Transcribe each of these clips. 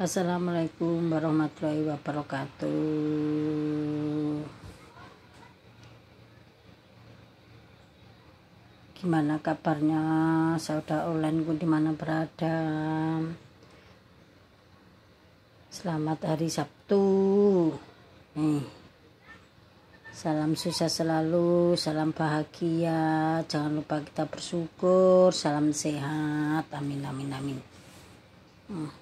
Assalamualaikum warahmatullahi wabarakatuh. Gimana kabarnya saudara onlineku di mana berada? Selamat hari Sabtu. Nih. Salam susah selalu, salam bahagia. Jangan lupa kita bersyukur, salam sehat. Amin amin amin. Hmm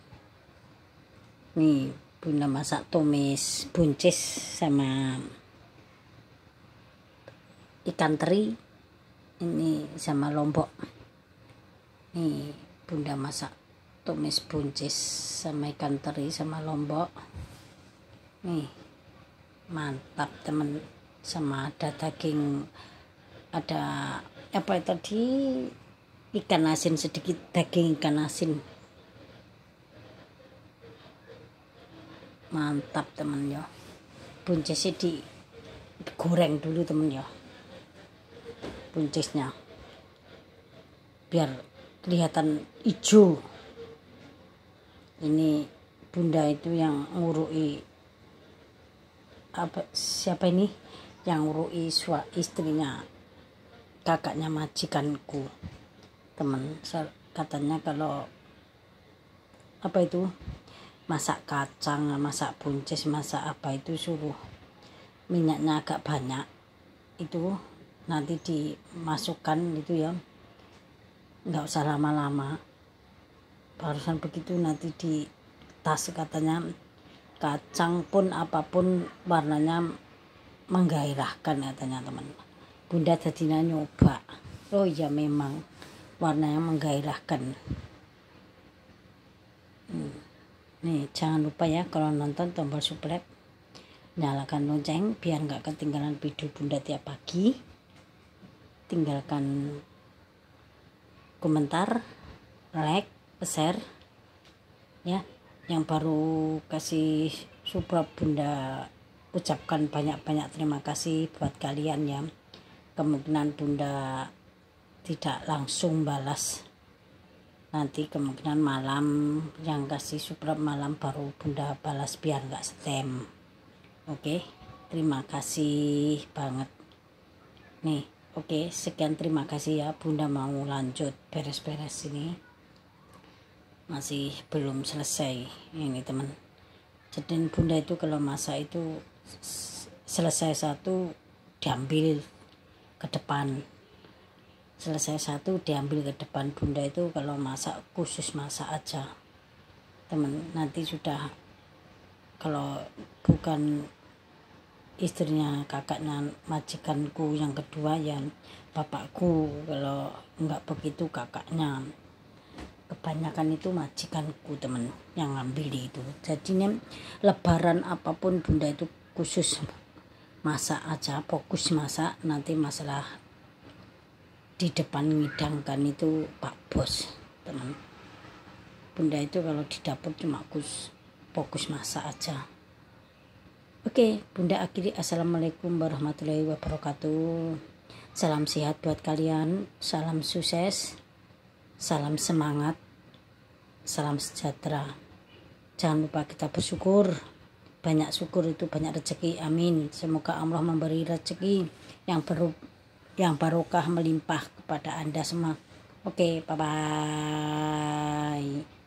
nih bunda masak tumis buncis sama ikan teri ini sama lombok nih bunda masak tumis buncis sama ikan teri sama lombok nih mantap temen sama ada daging ada apa tadi ikan asin sedikit daging ikan asin mantap temen ya buncisnya digoreng dulu temen ya buncisnya biar kelihatan hijau ini bunda itu yang ngurui apa siapa ini yang ngurui sua istrinya kakaknya majikanku teman katanya kalau apa itu masak kacang masak buncis masak apa itu suruh minyaknya agak banyak itu nanti dimasukkan gitu ya nggak usah lama-lama barusan begitu nanti di tas katanya kacang pun apapun warnanya menggairahkan katanya teman bunda tadinya nyoba oh iya memang warnanya menggairahkan Nih, jangan lupa ya kalau nonton tombol subscribe, nyalakan lonceng biar nggak ketinggalan video Bunda tiap pagi. Tinggalkan komentar, like, share ya. Yang baru kasih subscribe Bunda ucapkan banyak-banyak terima kasih buat kalian ya. Kemungkinan Bunda tidak langsung balas nanti kemungkinan malam yang kasih suplai malam baru bunda balas biar nggak stem oke okay? terima kasih banget nih oke okay, sekian terima kasih ya bunda mau lanjut beres-beres ini masih belum selesai ini teman jadi bunda itu kalau masa itu selesai satu diambil ke depan selesai satu diambil ke depan bunda itu kalau masak khusus masak aja temen nanti sudah kalau bukan istrinya kakaknya majikanku yang kedua yang bapakku kalau enggak begitu kakaknya kebanyakan itu majikanku temen yang ngambil itu jadinya lebaran apapun bunda itu khusus masak aja fokus masak nanti masalah di depan ngidangkan itu Pak Bos teman Bunda itu kalau di dapur cuma fokus fokus masak aja Oke Bunda akhiri Assalamualaikum warahmatullahi wabarakatuh Salam sehat buat kalian Salam sukses Salam semangat Salam sejahtera Jangan lupa kita bersyukur banyak syukur itu banyak rezeki amin semoga Allah memberi rezeki yang berupa yang barokah melimpah kepada Anda semua. Oke, okay, bye-bye.